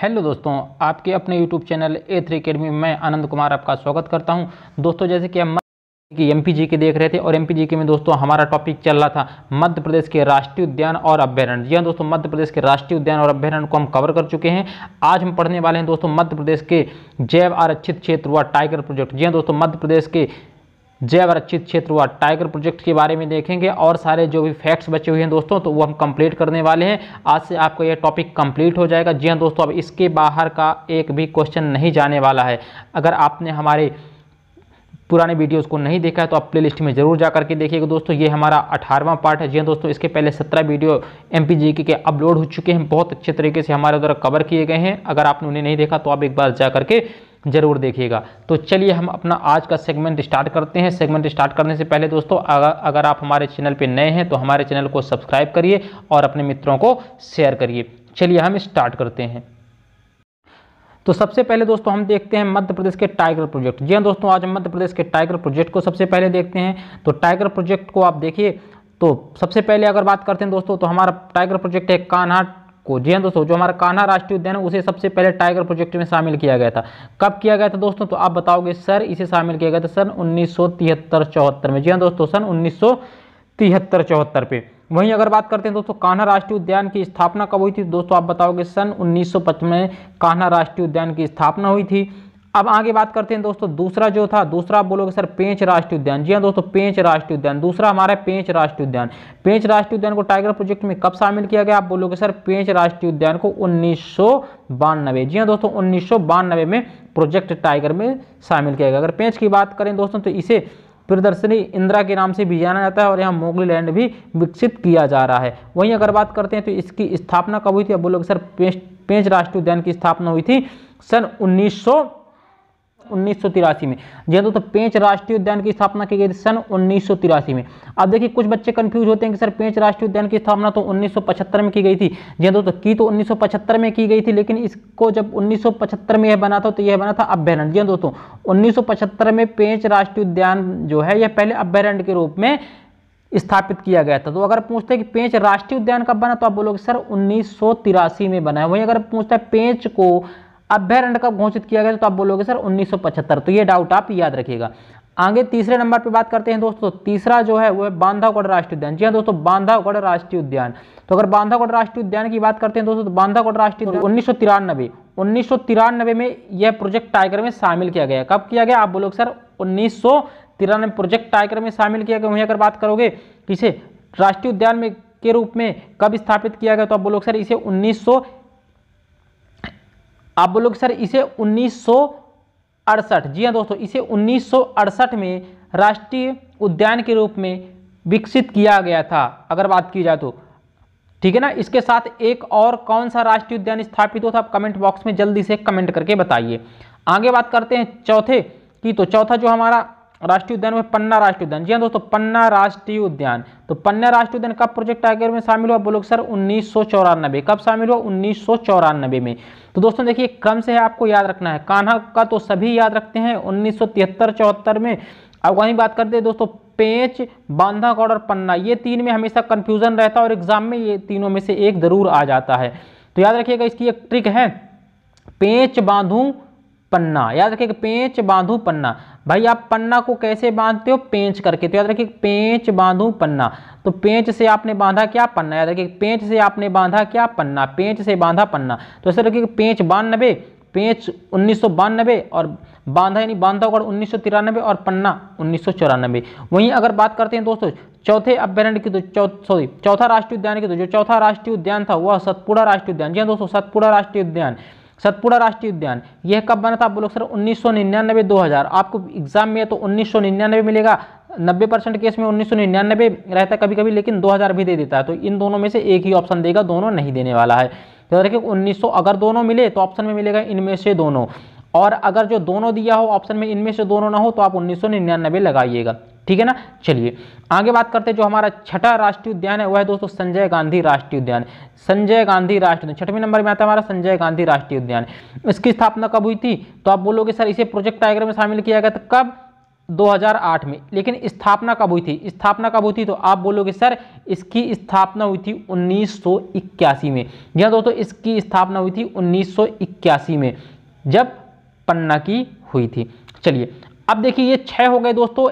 hello दोस्तों आपके अपने YouTube channel A three academy Anand आनंद कुमार आपका स्वागत करता हूं दोस्तों जैसे कि हम कि एम पी के देख रहे थे और एम पी के में दोस्तों हमारा टॉपिक चल रहा था मध्य प्रदेश के राष्ट्रीय उद्यान और अभ्यारण्य जी हाँ दोस्तों मध्य प्रदेश के राष्ट्रीय उद्यान और अभ्यारण्य को हम कवर कर चुके हैं आज हम पढ़ने वाले हैं दोस्तों मध्य प्रदेश के जैव आरक्षित क्षेत्र व टाइगर प्रोजेक्ट जी हाँ दोस्तों मध्य प्रदेश के जयवरक्षित क्षेत्र हुआ टाइगर प्रोजेक्ट के बारे में देखेंगे और सारे जो भी फैक्ट्स बचे हुए हैं दोस्तों तो वो हम कंप्लीट करने वाले हैं आज से आपका ये टॉपिक कंप्लीट हो जाएगा जी हाँ दोस्तों अब इसके बाहर का एक भी क्वेश्चन नहीं जाने वाला है अगर आपने हमारे पुराने वीडियोस को नहीं देखा है तो आप प्लेलिस्ट में जरूर जा करके देखिएगा दोस्तों ये हमारा अठारहवां पार्ट है जी हाँ दोस्तों इसके पहले सत्रह वीडियो एम पी के अपलोड हो चुके हैं बहुत अच्छे तरीके से हमारे द्वारा कवर किए गए हैं अगर आपने उन्हें नहीं देखा तो आप एक बार जा करके ज़रूर देखिएगा तो चलिए हम अपना आज का सेगमेंट स्टार्ट करते हैं सेगमेंट स्टार्ट करने से पहले दोस्तों अगर आप हमारे चैनल पर नए हैं तो हमारे चैनल को सब्सक्राइब करिए और अपने मित्रों को शेयर करिए चलिए हम स्टार्ट करते हैं तो सबसे पहले दोस्तों हम देखते हैं मध्य प्रदेश के टाइगर प्रोजेक्ट जी हाँ दोस्तों आज हम मध्य प्रदेश के टाइगर प्रोजेक्ट को सबसे पहले देखते हैं तो टाइगर प्रोजेक्ट को आप देखिए तो सबसे पहले अगर बात करते हैं दोस्तों तो हमारा टाइगर प्रोजेक्ट है कान्हा को जी हाँ दोस्तों जो हमारा कान्हा राष्ट्रीय उद्यान है उसे सबसे पहले टाइगर प्रोजेक्ट में शामिल किया गया था कब किया गया था दोस्तों तो आप बताओगे सर इसे शामिल किया गया था सन उन्नीस सौ में जी हाँ दोस्तों सन उन्नीस सौ पे वहीं अगर बात करते हैं दोस्तों कान्हा राष्ट्रीय उद्यान की स्थापना कब हुई थी दोस्तों आप बताओगे सन उन्नीस में कान्हा राष्ट्रीय उद्यान की स्थापना हुई थी अब आगे बात करते हैं दोस्तों दूसरा जो था दूसरा आप बोलोगे सर पेंच राष्ट्रीय उद्यान जी हाँ दोस्तों पेंच राष्ट्रीय उद्यान दूसरा हमारा है पेंच राष्ट्रीय उद्यान पेंच राष्ट्रीय उद्यान को टाइगर प्रोजेक्ट में कब शामिल किया गया आप बोलोगे सर पेंच राष्ट्रीय उद्यान को उन्नीस जी हाँ दोस्तों उन्नीस में प्रोजेक्ट टाइगर में शामिल किया गया अगर पेंच की बात करें दोस्तों तो इसे प्रदर्शनी इंदिरा के नाम से भी जाना जाता है और यहाँ मोगली लैंड भी विकसित किया जा रहा है वहीं अगर बात करते हैं तो इसकी स्थापना कब हुई थी अब बोलोगे सर पेंच पेंच राष्ट्रीय उद्यान की स्थापना हुई थी सन उन्नीस उन्नीस में जी दोस्तों पेंच राष्ट्रीय उद्यान की स्थापना की गई थी सन उन्नीस में अब देखिए कुछ बच्चे कंफ्यूज होते हैं कि सर पेंच राष्ट्रीय उद्यान की स्थापना तो उन्नीस में की गई थी जी दोस्तों की तो उन्नीस में की गई थी लेकिन इसको जब उन्नीस में यह बना था तो यह बना था अभ्यारण्य जी दोस्तों उन्नीस में पेंच राष्ट्रीय उद्यान जो है यह पहले अभ्यारण्य के रूप में स्थापित किया गया था तो अगर पूछते हैं कि पेंच राष्ट्रीय उद्यान कब बना तो आप बोलोगे सर उन्नीस में बना है वहीं अगर पूछता है पेंच को अभ्यारण्य कब घोषित किया गया तो आप बोलोगे सर 1975 तो ये डाउट आप याद रखिएगा आगे तीसरे नंबर पे बात करते हैं दोस्तों तो तीसरा जो है वो है बांधागढ़ राष्ट्रीय उद्यान जी हाँ दोस्तों बांधागढ़ राष्ट्रीय उद्यान तो अगर बांधागढ़ राष्ट्रीय उद्यान की बात करते हैं दोस्तों तो बांधागढ़ राष्ट्रीय उद्यान उन्नीस सौ तिरानबे में यह प्रोजेक्ट टाइगर में शामिल किया गया कब किया गया आप बोलोगे सर उन्नीस प्रोजेक्ट टाइगर में शामिल किया गया वहीं अगर बात करोगे किसे राष्ट्रीय उद्यान में के रूप में कब स्थापित किया गया तो आप बोलोगे सर इसे उन्नीस आप बोलोगे सर इसे उन्नीस अड़सठ जी हाँ दोस्तों इसे उन्नीस में राष्ट्रीय उद्यान के रूप में विकसित किया गया था अगर बात की जाए तो ठीक है ना इसके साथ एक और कौन सा राष्ट्रीय उद्यान स्थापित होता आप कमेंट बॉक्स में जल्दी से कमेंट करके बताइए आगे बात करते हैं चौथे की तो चौथा जो हमारा राष्ट्रीय उद्यान में पन्ना राष्ट्रीय उद्यान जी हाँ दोस्तों पन्ना राष्ट्रीय उद्यान तो पन्ना राष्ट्रीय उद्यान कब प्रोजेक्ट टाइगर में शामिल हुआ बोलो सर उन्नीस कब शामिल हुआ उन्नीस में तो दोस्तों देखिए क्रम से आपको याद रखना है कान्हा का तो सभी याद रखते हैं उन्नीस सौ में अब वहीं बात करते हैं दोस्तों पेंच गौड़ और पन्ना ये तीन में हमेशा कन्फ्यूजन रहता है और एग्जाम में ये तीनों में से एक ज़रूर आ जाता है तो याद रखिएगा इसकी एक ट्रिक है पेंच बांधू पन्ना याद रखिए पेंच बांधू पन्ना भाई आप पन्ना को कैसे बांधते हो पेंच करके तो याद रखिए पेंच बांधू पन्ना तो पेंच से आपने बांधा क्या पन्ना याद रखिए पेंच से आपने बांधा क्या पन्ना पेंच से बांधा पन्ना तो ऐसे रखिए पेंच बानबे पेंच उन्नीस और बांधा यानी बांधा सौ उन्नीस और पन्ना उन्नीस वहीं अगर बात करते हैं दोस्तों चौथे अभ्यारण्य की तो सॉरी चौथा राष्ट्रीय उद्यान की तो जो चौथा राष्ट्रीय उद्यान था वह सतपुड़ा राष्ट्रीय उद्यान जी हाँ दोस्तों सतपुड़ा राष्ट्रीय उद्यान सतपुड़ा राष्ट्रीय उद्यान यह कब बना था आप बोलो सर उन्नीस सौ निन्यानवे दो हज़ार आपको एग्जाम में तो उन्नीस सौ निन्यानवे मिलेगा नब्बे परसेंट केस में उन्नीस सौ निन्यानवे रहता है कभी कभी लेकिन दो हज़ार भी दे देता है तो इन दोनों में से एक ही ऑप्शन देगा दोनों नहीं देने वाला है तो देखिए उन्नीस सौ अगर दोनों मिले तो ऑप्शन में मिलेगा इनमें से दोनों और अगर जो दोनों दिया हो ऑप्शन में इनमें से दोनों ना हो तो आप उन्नीस लगाइएगा ठीक है ना चलिए आगे बात करते हैं जो हमारा छठा राष्ट्रीय उद्यान है वह है दोस्तों संजय गांधी राष्ट्रीय उद्यान संजय गांधी राष्ट्रीय उद्यान छठवें नंबर में आता है हमारा संजय गांधी राष्ट्रीय उद्यान इसकी स्थापना कब हुई थी तो आप बोलोगे सर इसे प्रोजेक्ट टाइगर में शामिल किया गया था कब 2008 में लेकिन स्थापना कब हुई थी स्थापना कब हुई थी तो आप बोलोगे सर इसकी स्थापना हुई थी 1981 में यह हाँ दोस्तों इसकी स्थापना हुई थी 1981 में जब पन्ना की हुई थी चलिए अब देखिए ये छः हो गए दोस्तों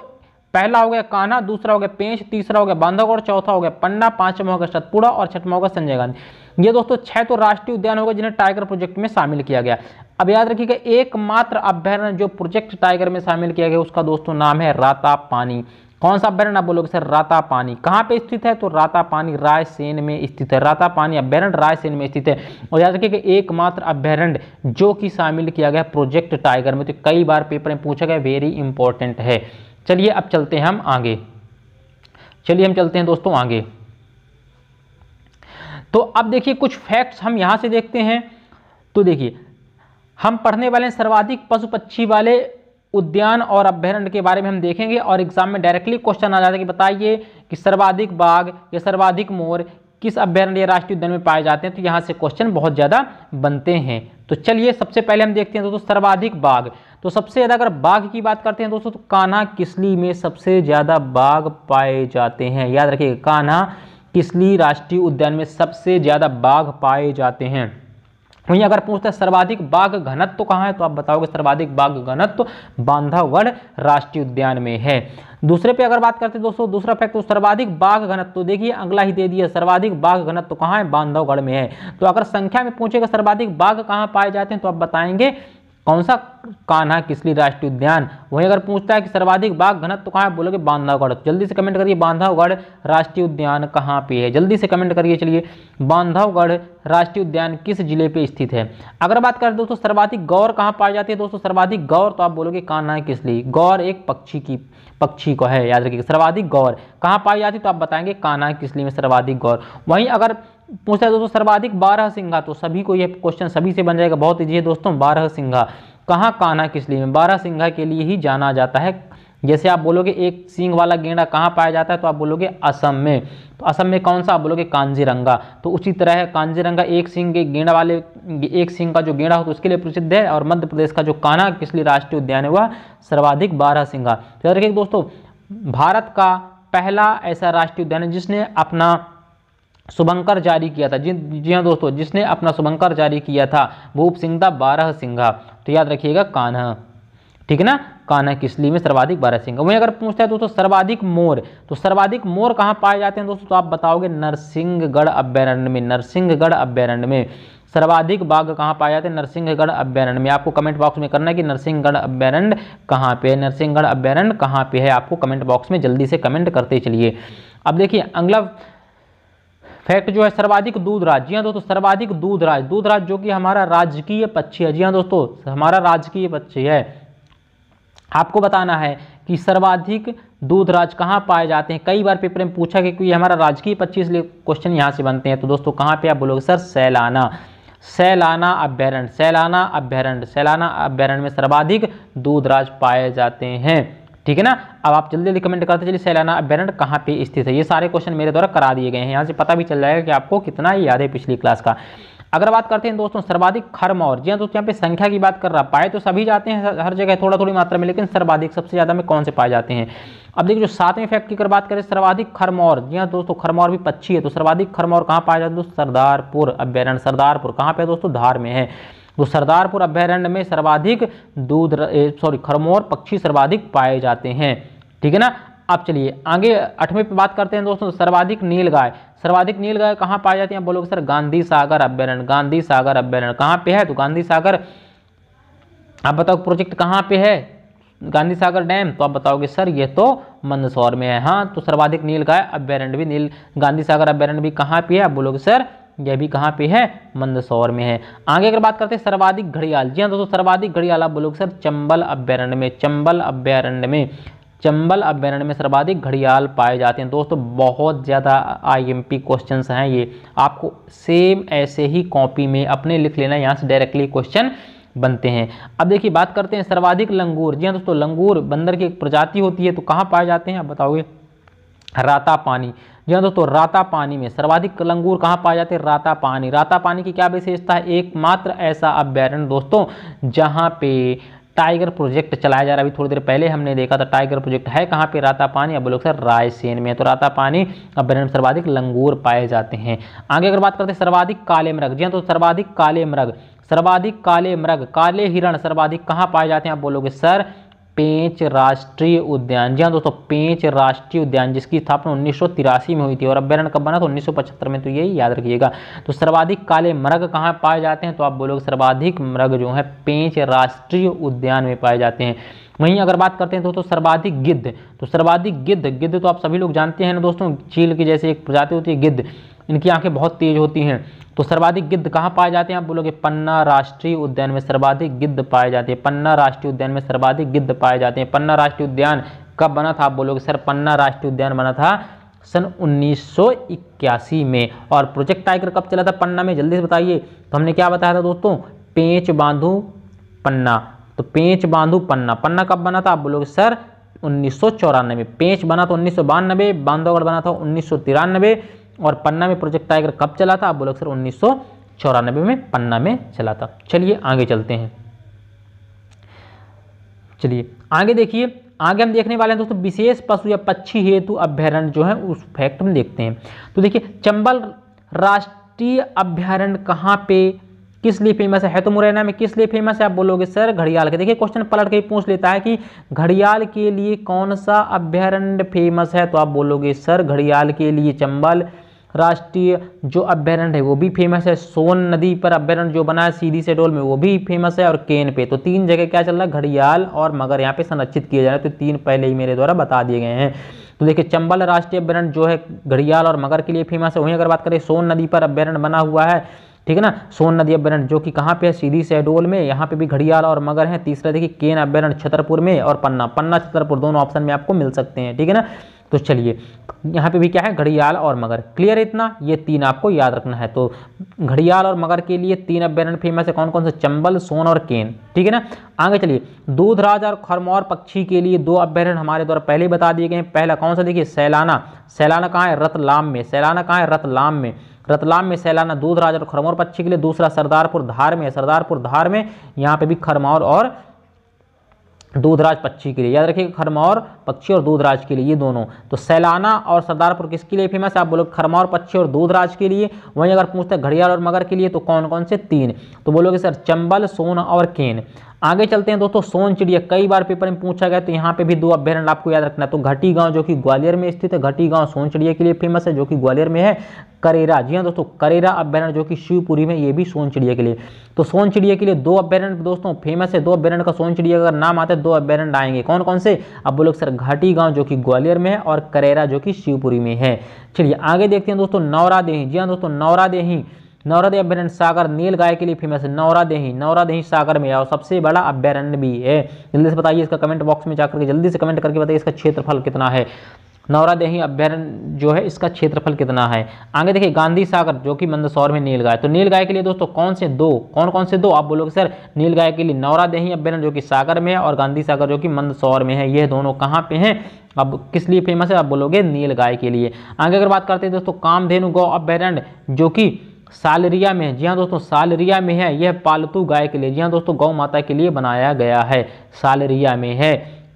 पहला हो गया काना दूसरा हो गया पेंच तीसरा हो गया और चौथा हो गया पन्ना पांचवा होगा सतपुड़ा और छठवा होगा संजय गांधी ये दोस्तों छह तो राष्ट्रीय उद्यान होगा जिन्हें टाइगर प्रोजेक्ट में शामिल किया गया अब याद रखिएगा एकमात्र अभ्यारण जो प्रोजेक्ट टाइगर में शामिल किया गया उसका दोस्तों नाम है राता पानी कौन सा अभ्यारण्य आप बोलोगे सर राता पानी कहाँ पे स्थित है तो राता पानी रायसेन में स्थित है राता पानी अभ्यारण्य रायसेन में स्थित है और याद रखिए कि एकमात्र अभ्यारण्य जो कि शामिल किया गया प्रोजेक्ट टाइगर में तो कई बार पेपर में पूछा गया वेरी इंपॉर्टेंट है चलिए अब चलते हैं हम आगे चलिए हम चलते हैं दोस्तों आगे तो अब देखिए कुछ फैक्ट्स हम यहाँ से देखते हैं तो देखिए हम पढ़ने वाले सर्वाधिक पशु पक्षी वाले उद्यान और अभ्यारण्य के बारे में हम देखेंगे और एग्जाम में डायरेक्टली क्वेश्चन आ जाता है कि बताइए कि सर्वाधिक बाघ या सर्वाधिक मोर किस अभ्यारण्य या राष्ट्रीय उद्यान में पाए जाते हैं तो यहाँ से क्वेश्चन बहुत ज़्यादा बनते हैं तो चलिए सबसे पहले हम देखते हैं दोस्तों सर्वाधिक बाघ तो सबसे ज़्यादा अगर बाघ की बात करते हैं दोस्तों तो कान्हा किसली में सबसे ज़्यादा बाघ पाए जाते हैं याद रखिएगा कान्हा किसली राष्ट्रीय उद्यान में सबसे ज़्यादा बाघ पाए जाते हैं वहीं अगर पूछता है सर्वाधिक बाघ घनत्व तो कहाँ है तो आप बताओगे सर्वाधिक बाघ घनत्व तो बांधवगढ़ राष्ट्रीय उद्यान में है दूसरे पे अगर बात करते हैं दोस्तों दूसरा फैक्ट तो सर्वाधिक बाघ घनत्व तो देखिए अगला ही दे दिया सर्वाधिक बाघ घनत्व तो कहाँ है बांधवगढ़ में है तो अगर संख्या में पूछेगा सर्वाधिक बाघ कहाँ पाए जाते हैं तो आप बताएंगे कौन सा कान्हा किसली राष्ट्रीय उद्यान वहीं अगर पूछता है कि सर्वाधिक बाघ घनत्व तो कहाँ है बोलोगे बांधवगढ़ जल्दी से कमेंट करिए बांधवगढ़ राष्ट्रीय उद्यान कहाँ पे है जल्दी से कमेंट करिए चलिए बांधवगढ़ राष्ट्रीय उद्यान किस जिले पे स्थित है अगर बात करें दोस्तों सर्वाधिक गौर कहाँ पाई जाती है दोस्तों सर्वाधिक गौर तो आप बोलोगे कान्हा किसली गौर एक पक्षी की पक्षी को है याद रखिए सर्वाधिक गौर कहाँ पाई जाती है तो आप बताएंगे कान्हा किसली में सर्वाधिक गौर वहीं अगर पूछता है दोस्तों सर्वाधिक बारह सिंघा तो सभी को यह क्वेश्चन सभी से बन जाएगा बहुत ईजी है दोस्तों बारह सिंघा कहाँ कान्हा किस लिए बारह सिंघा के लिए ही जाना जाता है जैसे आप बोलोगे एक सींग वाला गेंडा कहाँ पाया जाता है तो आप बोलोगे असम में तो असम में कौन सा आप बोलोगे कांजीरंगा तो उसी तरह है कांजीरंगा एक सींग के गेंडा वाले एक सींग का जो गेंडा हो तो उसके लिए प्रसिद्ध है और मध्य प्रदेश का जो कान्हा किस लिए राष्ट्रीय उद्यान हुआ सर्वाधिक बारह सिंघा तो याद रखिए दोस्तों भारत का पहला ऐसा राष्ट्रीय उद्यान है जिसने अपना शुभंकर जारी किया था जिन जी हाँ दोस्तों जिसने अपना शुभंकर जारी किया था भूप सिंह बारह सिंघा तो याद रखिएगा कान्हा ठीक है ना कान्हा किसली में सर्वाधिक बारह सिंह वहीं अगर पूछता है दोस्तों सर्वाधिक मोर तो सर्वाधिक मोर कहाँ पाए जाते हैं दोस्तों तो आप बताओगे नरसिंहगढ़ अभ्यारण्य में नरसिंहगढ़ अभ्यारण्य में सर्वाधिक बाघ कहाँ पाए जाते हैं नरसिंहगढ़ अभ्यारण्य में आपको कमेंट बॉक्स में करना है कि नरसिंहगढ़ अभ्यारण्य कहाँ पे है नरसिंहगढ़ अभ्यारण्य कहाँ पे है आपको कमेंट बॉक्स में जल्दी से कमेंट करते चलिए अब देखिए अगला फैक्ट जो है सर्वाधिक दूध राज जी हाँ दोस्तों सर्वाधिक दूध राज दूध राज जो कि हमारा राजकीय पक्षी है जी हाँ दोस्तों हमारा राजकीय पक्षी है आपको बताना है कि सर्वाधिक दूध राज कहाँ पाए जाते हैं कई बार पेपर में पूछा कि क्योंकि हमारा राजकीय पक्षी इसलिए क्वेश्चन यहाँ से बनते हैं तो दोस्तों कहाँ पे आप बोलोगे सर सैलाना सैलाना अभ्यारण्य सैलाना अभ्यारण्य सैलाना अभ्यारण्य में सर्वाधिक राज पाए जाते हैं ठीक है ना अब आप जल्दी जल्दी कमेंट करते चलिए सैलाना अभ्यारण्य कहाँ पे स्थित है ये सारे क्वेश्चन मेरे द्वारा करा दिए गए हैं यहाँ से पता भी चल जाएगा कि आपको कितना याद है पिछली क्लास का अगर बात करते हैं दोस्तों सर्वाधिक खरमौर जी हाँ दोस्तों यहाँ पे संख्या की बात कर रहा पाए तो सभी जाते हैं हर जगह थोड़ा थोड़ी मात्रा में लेकिन सर्वाधिक सबसे ज़्यादा में कौन से पाए जाते हैं अब देखिए जो सातवें फैक्ट की अगर बात करें सर्वाधिक खरमौर जी हाँ दोस्तों खरमौर भी पच्ची है तो सर्वाधिक खरमौर कहाँ पाया जाता है दोस्तों सरदारपुर अभ्यारण्य सरदारपुर कहाँ पे दोस्तों धार में है तो सरदारपुर अभ्यारण्य में सर्वाधिक दूध सॉरी खरमोर पक्षी सर्वाधिक पाए जाते हैं ठीक है ना अब चलिए आगे आठवें पे बात करते हैं दोस्तों सर्वाधिक नील गाय सर्वाधिक नील गाय कहाँ पाई जाती है बोलोगे सर गांधी सागर अभ्यारण्य गांधी सागर अभ्यारण्य कहाँ पे है तो गांधी सागर आप बताओ प्रोजेक्ट कहाँ पे है गांधी सागर डैम तो आप बताओगे सर ये तो मंदसौर में है हाँ तो सर्वाधिक नील गाय अभ्यारण्य भी नील गांधी सागर अभ्यारण्य भी कहाँ पे है आप बोलोगे सर यह भी कहाँ पे है मंदसौर में है आगे अगर बात करते हैं सर्वाधिक घड़ियाल जी हाँ दोस्तों सर्वाधिक घड़ियाल आप बोलोगे सर चंबल अभ्यारण्य में चंबल अभ्यारण्य में चंबल अभ्यारण्य में सर्वाधिक घड़ियाल पाए जाते हैं दोस्तों बहुत ज़्यादा आईएमपी क्वेश्चंस हैं ये आपको सेम ऐसे ही कॉपी में अपने लिख लेना यहाँ से डायरेक्टली क्वेश्चन बनते हैं अब देखिए बात करते हैं सर्वाधिक लंगूर जी हाँ दोस्तों लंगूर बंदर की एक प्रजाति होती है तो कहाँ पाए जाते हैं आप बताओगे राता पानी जी हाँ दोस्तों राता पानी में सर्वाधिक लंगूर कहाँ पाए जाते हैं राता पानी राता पानी की क्या विशेषता है एकमात्र ऐसा अभ्यारण्य दोस्तों जहाँ पे टाइगर प्रोजेक्ट चलाया जा रहा है अभी थोड़ी देर पहले हमने देखा था टाइगर प्रोजेक्ट है कहाँ पे राता पानी अब लोग सर रायसेन में तो राता पानी अभ्यारण्य सर्वाधिक लंगूर पाए जाते हैं आगे अगर बात करते हैं सर्वाधिक काले मृग जी हाँ तो सर्वाधिक काले मृग सर्वाधिक काले मृग काले हिरण सर्वाधिक कहाँ पाए जाते हैं आप बोलोगे सर पेंच राष्ट्रीय उद्यान जी हाँ दोस्तों पेंच राष्ट्रीय उद्यान जिसकी स्थापना उन्नीस में हुई थी और अभ्यारण कब बना तो उन्नीस में तो यही याद रखिएगा तो सर्वाधिक काले मृग कहाँ पाए जाते हैं तो आप बोलोगे सर्वाधिक मृग जो है पेंच राष्ट्रीय उद्यान में पाए जाते हैं वहीं अगर बात करते हैं दोस्तों तो सर्वाधिक गिद्ध तो सर्वाधिक गिद्ध गिद्ध तो आप सभी लोग जानते हैं ना दोस्तों चील की जैसे एक प्रजाति होती है गिद्ध इनकी आंखें बहुत तेज होती हैं तो सर्वाधिक गिद्ध कहाँ पाए जाते हैं आप बोलोगे पन्ना राष्ट्रीय उद्यान में सर्वाधिक गिद्ध पाए जाते हैं पन्ना राष्ट्रीय उद्यान में सर्वाधिक गिद्ध पाए जाते हैं पन्ना राष्ट्रीय उद्यान कब बना था आप बोलोगे सर पन्ना राष्ट्रीय उद्यान बना था सन उन्नीस में और प्रोजेक्ट टाइगर कब चला था पन्ना में जल्दी से बताइए तो हमने क्या बताया था दोस्तों पेंच बांधू पन्ना तो पेंच बांधू पन्ना पन्ना कब बना था आप बोलोगे सर उन्नीस चौरानबे पेंच बना था उन्नीस सौ बानवे बांधवगढ़ बना था उन्नीस और पन्ना में प्रोजेक्ट टाइगर कब चला था आप बोलोगे सर उन्नीस में पन्ना में चला था चलिए आगे चलते हैं चलिए आगे देखिए आगे हम देखने वाले हैं दोस्तों विशेष पशु या पक्षी हेतु अभ्यारण्य जो है उस फैक्ट में देखते हैं तो देखिए चंबल राष्ट्रीय अभ्यारण्य कहाँ पे किस लिए फेमस है, है तो मुरैना में किस लिए फेमस है आप बोलोगे सर घड़ियाल के देखिए क्वेश्चन पलट के पूछ लेता है कि घड़ियाल के लिए कौन सा अभ्यारण्य फेमस है तो आप बोलोगे सर घड़ियाल के लिए चंबल राष्ट्रीय जो अभ्यारण्य है वो भी फेमस है सोन नदी पर अभ्यारण्य जो बना है सीधी सेडोल में वो भी फेमस है और केन पे तो तीन जगह क्या चल रहा है घड़ियाल और मगर यहाँ पे संरक्षित किए जा रहे हैं तो तीन पहले ही मेरे द्वारा बता दिए गए हैं तो देखिए चंबल राष्ट्रीय अभ्यारण्य जो है घड़ियाल और मगर के लिए फेमस है वहीं अगर बात करें सोन नदी पर अभ्यारण्य बना हुआ है ठीक है ना सोन नदी अभ्यारण्य जो कि कहाँ पे है सीधी सहडोल में यहाँ पे भी घड़ियाल और मगर है तीसरा देखिए केन अभ्यारण्य छतरपुर में और पन्ना पन्ना छतरपुर दोनों ऑप्शन में आपको मिल सकते हैं ठीक है ना तो चलिए यहाँ पे भी क्या है घड़ियाल और मगर क्लियर इतना ये तीन आपको याद रखना है तो घड़ियाल और मगर के लिए तीन अभ्यारण्य फेमस है कौन कौन से चंबल सोन और केन ठीक है ना आगे चलिए दूधराज और खरमौर पक्षी के लिए दो अभ्यारण हमारे द्वारा पहले बता दिए गए हैं पहला कौन सा देखिए सैलाना सैलाना कहाँ है रतलाम में सैलाना कहाँ है रतलाम में रतलाम में सैलाना दूधराज और खरमौर पक्षी के लिए दूसरा सरदारपुर धार में सरदारपुर धार में यहाँ पे भी खरमौर और दूधराज पक्षी के लिए याद रखिए खरमौर पक्षी और दूधराज के लिए ये दोनों तो सैलाना और सरदारपुर किसके लिए फेमस है आप बोलोगे खरमौर पक्षी और दूधराज के लिए वहीं अगर पूछते हैं घड़ियाल और मगर के लिए तो कौन कौन से तीन तो बोलोगे सर चंबल सोन और केन आगे चलते हैं दोस्तों सोन चिड़िया कई बार पेपर में पूछा गया तो यहाँ पे भी दो अभ्यारण्य आपको याद रखना तो घटी गांव जो कि ग्वालियर में स्थित है घटी गांव सोन चिड़िया के लिए फेमस है जो कि ग्वालियर में है करेरा जी हाँ दोस्तों करेरा अभ्यारण जो कि शिवपुरी में ये भी सोन चिड़िया के लिए तो सोन चिड़िया के लिए दो अभ्यारण्य दोस्तों फेमस है दो अभ्यारण्य का सोन चिड़िया का नाम आता है दो अभ्यारण्य आएंगे कौन कौन से अब बोलो सर घाटी गांव जो कि ग्वालियर में है और करेरा जो कि शिवपुरी में है चलिए आगे देखते हैं दोस्तों नौरा देही जी हाँ दोस्तों नौरा देही नवरादेह अभ्यारण्य सागर नील गाय के लिए फेमस है नौरादेही नवरादेही सागर में और सबसे बड़ा अभ्यारण्य भी है जल्दी से बताइए इसका कमेंट बॉक्स में जाकर के जल्दी से कमेंट करके बताइए इसका क्षेत्रफल कितना है नौरादेही अभ्यारण्य जो है इसका क्षेत्रफल कितना है आगे देखिए गांधी सागर जो कि मंदसौर में नील गाय तो नील गाय के लिए दोस्तों कौन से दो कौन कौन से दो आप बोलोगे सर नील गाय के लिए नौरादेही अभ्यारण्य जो कि सागर में है और गांधी सागर जो कि मंदसौर में है ये दोनों कहाँ पे हैं अब किस लिए फेमस है आप बोलोगे नील गाय के लिए आगे अगर बात करते हैं दोस्तों कामधेनु गौ अभ्यारण्य जो कि सालरिया में जी हाँ दोस्तों सालरिया में है यह पालतू गाय के लिए जी हाँ दोस्तों गौ माता के लिए बनाया गया है सालरिया में है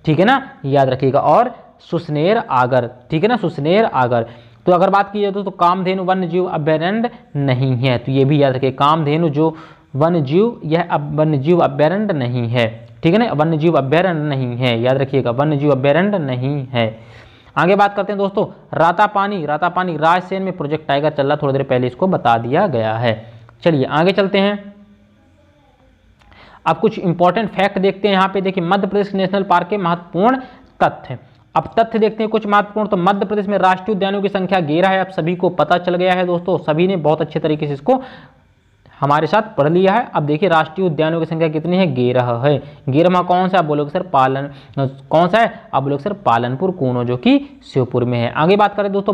ठीक है ना याद रखिएगा और सुसनेर आगर ठीक है ना सुसनेर आगर तो अगर बात की जाए तो, तो कामधेनु वन्य जीव अभ्यारण्य नहीं है तो ये भी याद रखिए कामधेनु जो वन्य जीव यह अब वन्य जीव अभ्यारण्य नहीं है ठीक है ना वन्य जीव अभ्यारण्य नहीं है याद रखिएगा वन्य जीव अभ्यारण्य नहीं है आगे बात करते हैं दोस्तों रातापानी रातापानी रायसेन में प्रोजेक्ट टाइगर चल रहा थोड़ी देर पहले इसको बता दिया गया है चलिए आगे चलते हैं अब कुछ इंपॉर्टेंट फैक्ट देखते हैं यहाँ पे देखिए मध्य प्रदेश नेशनल पार्क के महत्वपूर्ण तथ्य अब तथ्य देखते हैं कुछ महत्वपूर्ण तो मध्य प्रदेश में राष्ट्रीय उद्यानों की संख्या गेरा है अब सभी को पता चल गया है दोस्तों सभी ने बहुत अच्छे तरीके से इसको हमारे साथ पढ़ लिया है अब देखिए राष्ट्रीय उद्यानों की संख्या कितनी है गेरह है गेरह कौन सा आप बोलोगे सर पालन कौन सा है आप बोलोगे सर पालनपुर कूनो जो कि श्योपुर में है आगे बात करें दोस्तों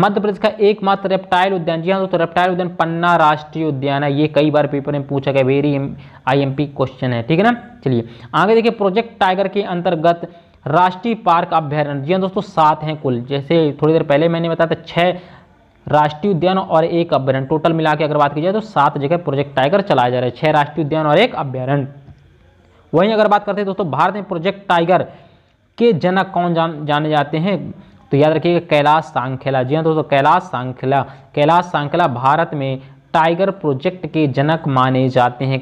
मध्य प्रदेश का एकमात्र रेप्टाइल उद्यान जी हाँ दोस्तों रेप्टाइल उद्यान पन्ना राष्ट्रीय उद्यान है ये कई बार पेपर में पूछा गया वेरी आईएमपी क्वेश्चन है ठीक है ना चलिए आगे देखिए प्रोजेक्ट टाइगर के अंतर्गत राष्ट्रीय पार्क अभ्यारण्य जी हाँ दोस्तों सात हैं कुल जैसे थोड़ी देर पहले मैंने बताया था छः राष्ट्रीय उद्यान और एक अभ्यारण टोटल मिला के अगर बात की जाए तो सात जगह प्रोजेक्ट टाइगर चलाया जा रहा है छह राष्ट्रीय उद्यान और एक अभ्यारण्य वहीं अगर बात करते हैं दोस्तों भारत में प्रोजेक्ट टाइगर के जनक कौन जान जाने जाते हैं तो याद रखिएगा कैलाश सांखेला जी हाँ दोस्तों कैलाश सांखेला कैलाश सांखेला भारत में टाइगर प्रोजेक्ट के जनक माने जाते हैं